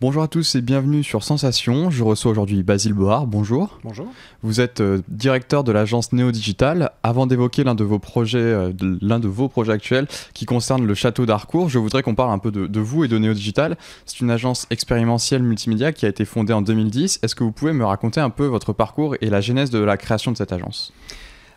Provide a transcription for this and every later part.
Bonjour à tous et bienvenue sur Sensation. Je reçois aujourd'hui Basile Bohar. Bonjour. Bonjour. Vous êtes euh, directeur de l'agence Néo Digital. Avant d'évoquer l'un de vos projets, euh, l'un de vos projets actuels qui concerne le château d'Harcourt, je voudrais qu'on parle un peu de, vous et de Néo Digital. C'est une agence expérimentielle multimédia qui a été fondée en 2010. Est-ce que vous pouvez me raconter un peu votre parcours et la genèse de la création de cette agence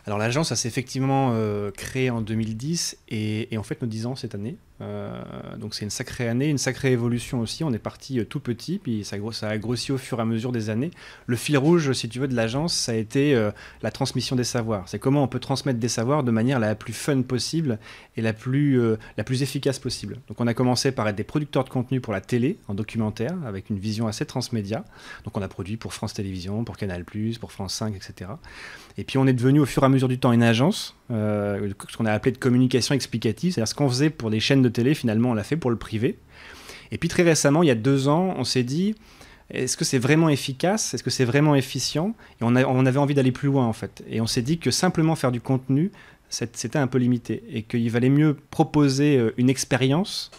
Alors l'agence s'est effectivement euh, créée en 2010 et, en fait nos 10 ans cette année. Euh, donc c'est une sacrée année, une sacrée évolution aussi. On est parti euh, tout petit, puis ça, a grossi au fur et à mesure des années. Le fil rouge, si tu veux, de l'agence, ça a été euh, la transmission des savoirs. C'est comment on peut transmettre des savoirs de manière la plus fun possible et la plus, la plus efficace possible. Donc on a commencé par être des producteurs de contenu pour la télé, en documentaire, avec une vision assez transmédia. Donc on a produit pour France Télévisions, pour Canal+, pour France 5, etc. Et puis on est devenu au fur et à mesure du temps une agence, ce qu'on a appelé de communication explicative, c'est-à-dire ce qu'on faisait pour des chaînes de télé, finalement, on l'a fait pour le privé. Et puis très récemment, il y a deux ans, on s'est dit, est-ce que c'est vraiment efficace Est-ce que c'est vraiment efficient Et on, on, avait envie d'aller plus loin, en fait. Et on s'est dit que simplement faire du contenu, c'était un peu limité. Et qu'il valait mieux proposer euh, une expérience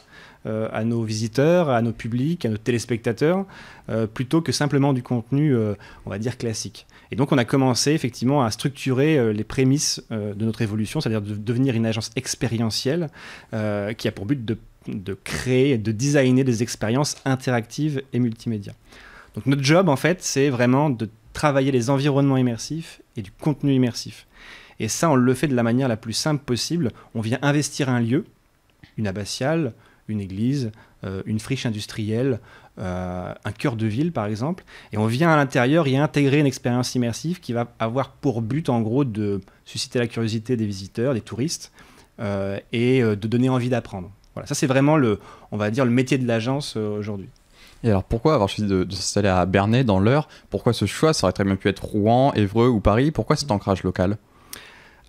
euh, à nos visiteurs, à nos publics, à nos téléspectateurs, euh, plutôt que simplement du contenu, euh, on va dire, classique. Et donc on a commencé effectivement à structurer les prémices de notre évolution, c'est-à-dire de devenir une agence expérientielle qui a pour but de, de créer, de designer des expériences interactives et multimédia. Donc notre job, en fait, c'est vraiment de travailler les environnements immersifs et du contenu immersif. Et ça, on le fait de la manière la plus simple possible. On vient investir un lieu, une abbatiale, une église, euh, une friche industrielle, euh, un cœur de ville par exemple, et on vient à l'intérieur y intégrer une expérience immersive qui va avoir pour but en gros de susciter la curiosité des visiteurs, des touristes, euh, et de donner envie d'apprendre. Voilà, ça c'est vraiment le, on va dire, le métier de l'agence aujourd'hui. Et alors pourquoi avoir choisi de, s'installer à Bernay dans l'heure Pourquoi ce choix Ça aurait très bien pu être Rouen, Évreux ou Paris. Pourquoi cet ancrage local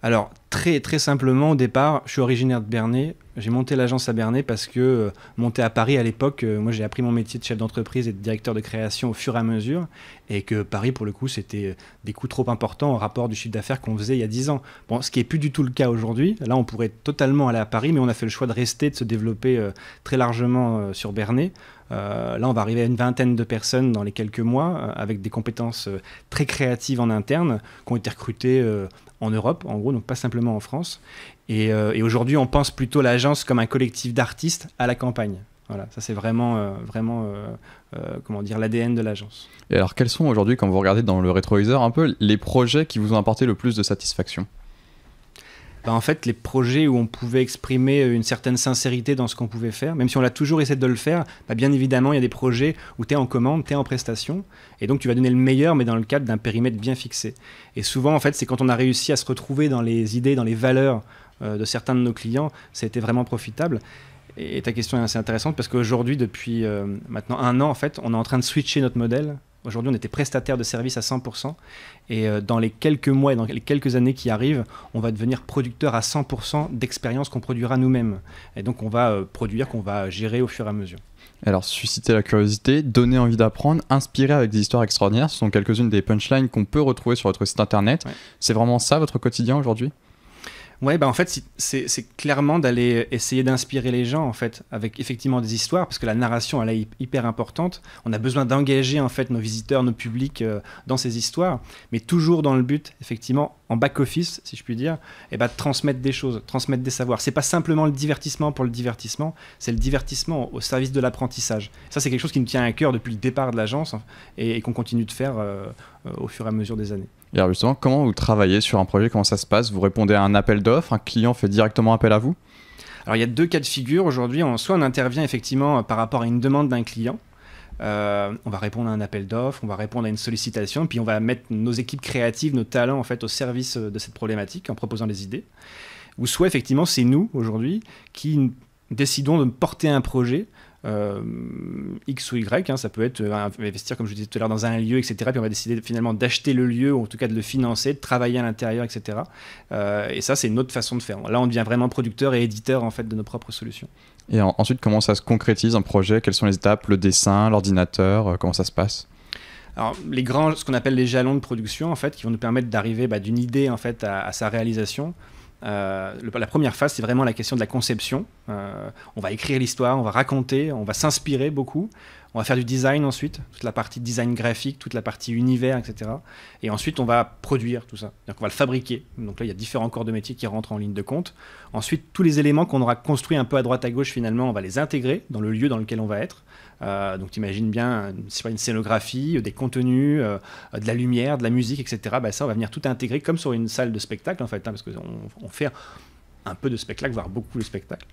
Alors très, très simplement, au départ, je suis originaire de Bernay. J'ai monté l'agence à Bernay parce que, euh, monter monté à Paris à l'époque, euh, moi j'ai appris mon métier de chef d'entreprise et de directeur de création au fur et à mesure. Et que Paris, pour le coup, c'était euh, des coûts trop importants au rapport du chiffre d'affaires qu'on faisait il y a 10 ans. Bon, ce qui n'est plus du tout le cas aujourd'hui. Là, on pourrait totalement aller à Paris, mais on a fait le choix de rester, de se développer très largement sur Bernay. là, on va arriver à une vingtaine de personnes dans les quelques mois, avec des compétences très créatives en interne, qui ont été recrutées en Europe, en gros, donc pas simplement en France. Euh, et, aujourd'hui, on pense plutôt l'agence comme un collectif d'artistes à la campagne. Voilà, ça c'est vraiment, euh, vraiment euh, comment dire, l'ADN de l'agence. Et alors, quels sont aujourd'hui, quand vous regardez dans le rétroviseur, un peu les projets qui vous ont apporté le plus de satisfaction bah, en fait, les projets où on pouvait exprimer euh, une certaine sincérité dans ce qu'on pouvait faire, même si on l'a toujours essayé de le faire, bah, bien évidemment, il y a des projets où tu es en commande, tu es en prestation, et donc tu vas donner le meilleur, mais dans le cadre d'un périmètre bien fixé. Et souvent, en fait, c'est quand on a réussi à se retrouver dans les idées, dans les valeurs euh, de certains de nos clients, ça a été vraiment profitable. Et ta question est assez intéressante parce qu'aujourd'hui, depuis euh, maintenant un an, en fait, on est en train de switcher notre modèle Aujourd'hui, on était prestataire de services à 100%. Et euh, dans les quelques mois et dans les quelques années qui arrivent, on va devenir producteur à 100% d'expériences qu'on produira nous-mêmes. Et donc, on va euh, produire, qu'on va gérer au fur et à mesure. Alors, susciter la curiosité, donner envie d'apprendre, inspirer avec des histoires extraordinaires, ce sont quelques-unes des punchlines qu'on peut retrouver sur votre site internet. C'est vraiment ça votre quotidien aujourd'hui Ouais, bah, en fait, c'est clairement d'aller essayer d'inspirer les gens, en fait, avec effectivement des histoires, parce que la narration, elle est hyper importante. On a besoin d'engager, en fait, nos visiteurs, nos publics euh, dans ces histoires, mais toujours dans le but, effectivement, en back-office, si je puis dire, et eh bah, de transmettre des choses, transmettre des savoirs. C'est pas simplement le divertissement pour le divertissement, c'est le divertissement au service de l'apprentissage. Ça, c'est quelque chose qui nous tient à cœur depuis le départ de l'agence hein, et, qu'on continue de faire euh, euh, au fur et à mesure des années. Et alors justement, comment vous travaillez sur un projet Comment ça se passe Vous répondez à un appel d'offres Un client fait directement appel à vous Alors il y a deux cas de figure aujourd'hui. Soit on intervient effectivement euh, par rapport à une demande d'un client. Euh, on va répondre à un appel d'offres, on va répondre à une sollicitation, puis on va mettre nos équipes créatives, nos talents en fait au service euh, de cette problématique en proposant des idées. Ou soit effectivement c'est nous aujourd'hui qui décidons de porter un projet, euh, X ou Y. Hein, ça peut être euh, investir, comme je disais tout à l'heure, dans un lieu, etc. Puis on va décider finalement d'acheter le lieu, ou en tout cas de le financer, de travailler à l'intérieur, etc. Euh, et ça, c'est une autre façon de faire. Là, on devient vraiment producteur et éditeur en fait de nos propres solutions. Et ensuite, comment ça se concrétise un projet Quelles sont les étapes Le dessin, l'ordinateur Comment ça se passe alors, les grands, ce qu'on appelle les jalons de production, en fait, qui vont nous permettre d'arriver bah, d'une idée en fait à sa réalisation. Euh, la première phase, c'est vraiment la question de la conception. Euh, on va écrire l'histoire, on va raconter, on va s'inspirer beaucoup. On va faire du design ensuite, toute la partie design graphique, toute la partie univers, etc. Et ensuite, on va produire tout ça. Donc, on va le fabriquer. Donc là, il y a différents corps de métier qui rentrent en ligne de compte. Ensuite, tous les éléments qu'on aura construits un peu à droite à gauche, finalement, on va les intégrer dans le lieu dans lequel on va être. Euh, donc, tu imagines bien pas une scénographie, des contenus, de la lumière, de la musique, etc. Bah, ça, on va venir tout intégrer comme sur une salle de spectacle, en fait, hein, parce qu'on on fait un peu de spectacle, voire beaucoup de spectacle.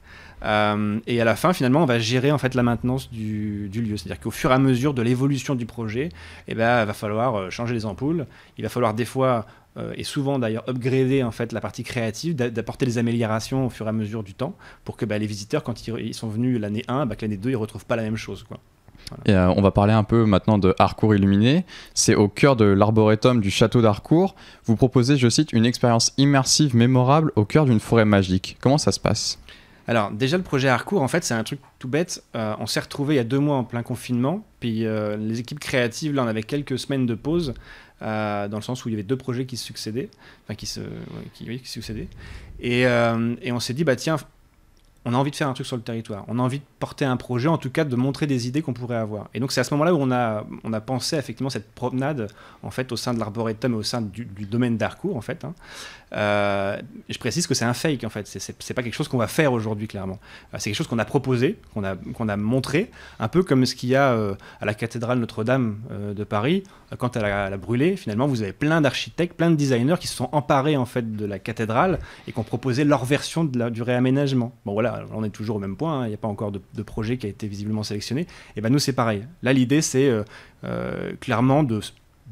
Euh, et à la fin, finalement, on va gérer en fait la maintenance du, lieu. C'est-à-dire qu'au fur et à mesure de l'évolution du projet, eh ben, il va falloir euh, changer les ampoules. Il va falloir des fois euh, et souvent d'ailleurs upgrader en fait la partie créative, d'apporter des améliorations au fur et à mesure du temps pour que bah, les visiteurs quand ils, sont venus l'année 1, bah, l'année 2 ils retrouvent pas la même chose quoi. Euh, on va parler un peu maintenant de Harcourt Illuminé. C'est au cœur de l'arboretum du château d'Harcourt. Vous proposez, je cite, une expérience immersive mémorable au cœur d'une forêt magique. Comment ça se passe alors déjà le projet Harcourt, en fait c'est un truc tout bête. Euh, on s'est retrouvé il y a deux mois en plein confinement, puis euh, les équipes créatives là on avait quelques semaines de pause dans le sens où il y avait deux projets qui se succédaient, enfin qui se, succédaient. Et, et on s'est dit bah tiens on a envie de faire un truc sur le territoire, on a envie de porter un projet, en tout cas de montrer des idées qu'on pourrait avoir. Et donc c'est à ce moment-là où on a, on a pensé effectivement cette promenade en fait au sein de l'arboretum et au sein du, domaine d'Arcourt en fait. Hein. Euh, je précise que c'est un fake en fait, c'est pas quelque chose qu'on va faire aujourd'hui clairement. Euh, c'est quelque chose qu'on a proposé, qu'on a, qu'on a montré, un peu comme ce qu'il y a euh, à la cathédrale Notre-Dame de Paris, quand elle a, brûlé, finalement vous avez plein d'architectes, plein de designers qui se sont emparés en fait de la cathédrale et qui ont proposé leur version du réaménagement. Bon voilà, on est toujours au même point, hein, il n'y a pas encore de, projet qui a été visiblement sélectionné, et ben nous c'est pareil. Là l'idée c'est euh, euh, clairement de,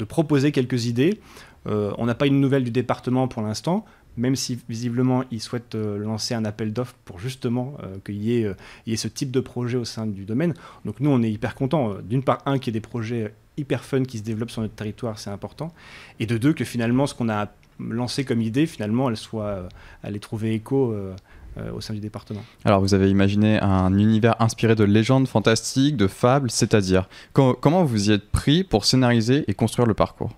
proposer quelques idées. Euh, on n'a pas une nouvelle du département pour l'instant, même si visiblement ils souhaitent lancer un appel d'offres pour justement qu'il y, ait ce type de projet au sein du domaine. Donc nous, on est hyper contents. D'une part, un, qu'il y ait des projets hyper fun qui se développent sur notre territoire, c'est important. Et de deux, que finalement, ce qu'on a lancé comme idée, finalement, elle, soit, elle ait trouvé écho euh, au sein du département. Alors vous avez imaginé un univers inspiré de légendes fantastiques, de fables, c'est-à-dire comment vous y êtes pris pour scénariser et construire le parcours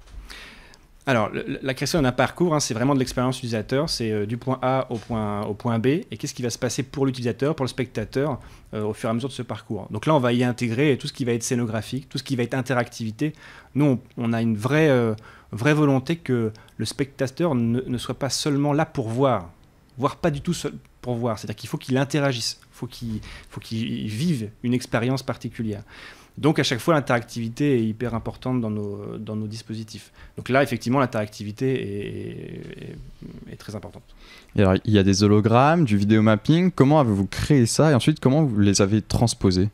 alors, la question d'un parcours, hein, c'est vraiment de l'expérience utilisateur, c'est euh, du point A au point, au point B, et qu'est-ce qui va se passer pour l'utilisateur, pour le spectateur, euh, au fur et à mesure de ce parcours. Donc là, on va y intégrer tout ce qui va être scénographique, tout ce qui va être interactivité. Nous, on, a une vraie, vraie volonté que le spectateur ne, soit pas seulement là pour voir, voire pas du tout seul, pour voir. C'est-à-dire qu'il faut qu'ils interagissent, faut qu'il faut qu'ils vive une expérience particulière. Donc à chaque fois, l'interactivité est hyper importante dans nos, dans nos dispositifs. Donc là, effectivement, l'interactivité est, très importante. il y a des hologrammes, du vidéo mapping Comment avez-vous créé ça et ensuite, comment vous les avez transposés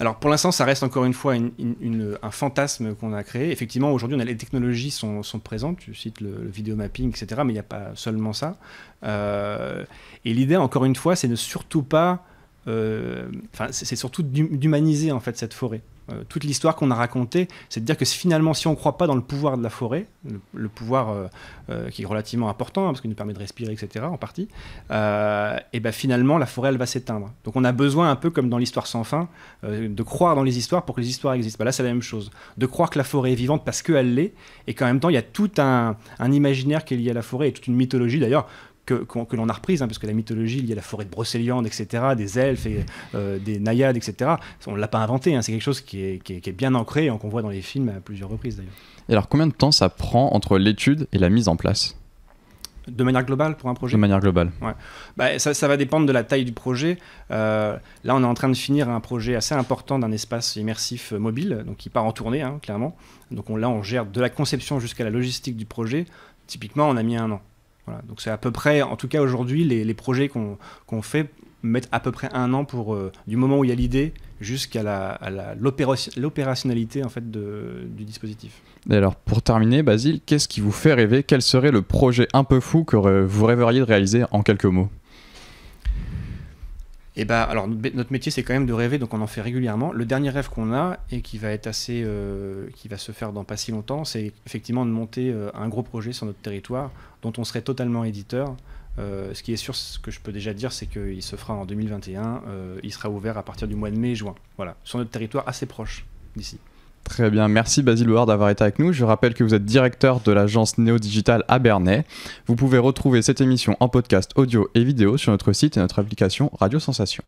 alors pour l'instant, ça reste encore une fois un fantasme qu'on a créé. Effectivement, aujourd'hui, les technologies sont, sont, présentes. Tu cites le, le vidéo mapping, etc. Mais il n'y a pas seulement ça. Euh, et l'idée, encore une fois, c'est ne surtout pas. Euh, enfin, c'est surtout d'humaniser en fait cette forêt. Euh, toute l'histoire qu'on a racontée, c'est de dire que finalement, si on ne croit pas dans le pouvoir de la forêt, le, pouvoir euh, euh, qui est relativement important, hein, parce qu'il nous permet de respirer, etc., en partie, et ben finalement, la forêt, elle va s'éteindre. Donc on a besoin, un peu comme dans l'histoire sans fin, de croire dans les histoires pour que les histoires existent. Ben, là, c'est la même chose. De croire que la forêt est vivante parce qu'elle l'est, et qu'en même temps, il y a tout un, un imaginaire qui est lié à la forêt, et toute une mythologie d'ailleurs, que, l'on a reprise, hein, parce que la mythologie il y a la forêt de Brocéliande, etc., des elfes, et, euh, des naïades, etc., on ne l'a pas inventé, hein, c'est quelque chose qui est, bien ancré et qu'on voit dans les films à plusieurs reprises d'ailleurs. Et alors combien de temps ça prend entre l'étude et la mise en place de manière globale pour un projet De manière globale. Bah, ça, ça, va dépendre de la taille du projet. Euh, là, on est en train de finir un projet assez important d'un espace immersif euh, mobile, donc qui part en tournée, hein, clairement. Donc on, là, on gère de la conception jusqu'à la logistique du projet. Typiquement, on a mis un an donc c'est à peu près, en tout cas aujourd'hui, les, projets qu'on fait mettent à peu près un an pour euh, du moment où il y a l'idée jusqu'à l'opérationnalité en fait du dispositif. Et alors pour terminer, Basile, qu'est-ce qui vous fait rêver Quel serait le projet un peu fou que vous rêveriez de réaliser en quelques mots et bah, alors notre métier c'est quand même de rêver, donc on en fait régulièrement. Le dernier rêve qu'on a et qui va être assez, euh, qui va se faire dans pas si longtemps, c'est effectivement de monter euh, un gros projet sur notre territoire dont on serait totalement éditeur. Euh, ce qui est sûr, ce que je peux déjà dire, c'est qu'il se fera en 2021. il sera ouvert à partir du mois de mai-juin. Voilà, sur notre territoire assez proche d'ici. Très bien, merci Basile Ward d'avoir été avec nous. Je rappelle que vous êtes directeur de l'agence Néo Digital à Bernay. Vous pouvez retrouver cette émission en podcast audio et vidéo sur notre site et notre application Radio Sensation.